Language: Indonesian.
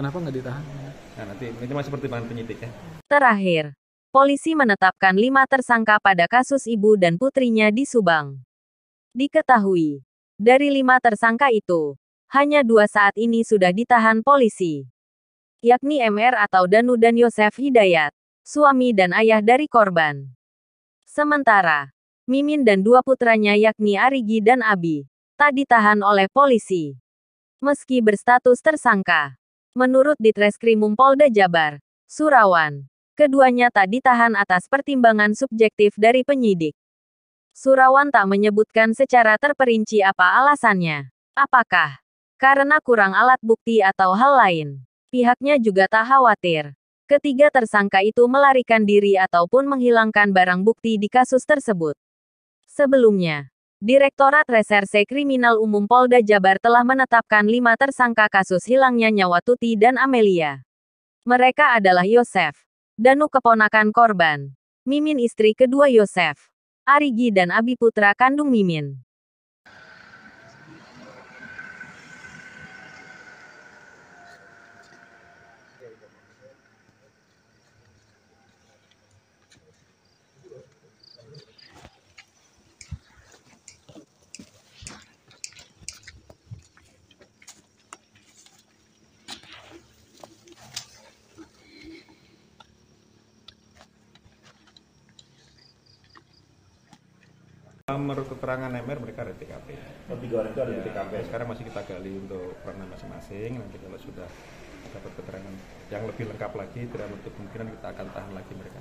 Kenapa nggak ditahan? Nah, nanti itu masih pertimbangan penyidik ya. Terakhir, polisi menetapkan lima tersangka pada kasus ibu dan putrinya di Subang. Diketahui, dari lima tersangka itu, hanya dua saat ini sudah ditahan polisi. Yakni MR atau Danu dan Yosef Hidayat, suami dan ayah dari korban. Sementara, Mimin dan dua putranya yakni Arigi dan Abi, tak ditahan oleh polisi. Meski berstatus tersangka. Menurut Ditreskrimum Polda Jabar, Surawan, keduanya tak ditahan atas pertimbangan subjektif dari penyidik. Surawan tak menyebutkan secara terperinci apa alasannya. Apakah karena kurang alat bukti atau hal lain? Pihaknya juga tak khawatir. Ketiga tersangka itu melarikan diri ataupun menghilangkan barang bukti di kasus tersebut. Sebelumnya, Direktorat Reserse Kriminal Umum Polda Jabar telah menetapkan lima tersangka kasus hilangnya nyawa Tuti dan Amelia. Mereka adalah Yosef, Danu keponakan korban, Mimin istri kedua Yosef, Arigi dan Abi putra kandung Mimin. Menurut keterangan MR mereka ada TKP. Oh, tiga orang itu ada ya, TKP. Sekarang masih kita gali untuk peran masing-masing. Nanti kalau sudah dapat keterangan yang lebih lengkap lagi, tidak menutup kemungkinan kita akan tahan lagi mereka.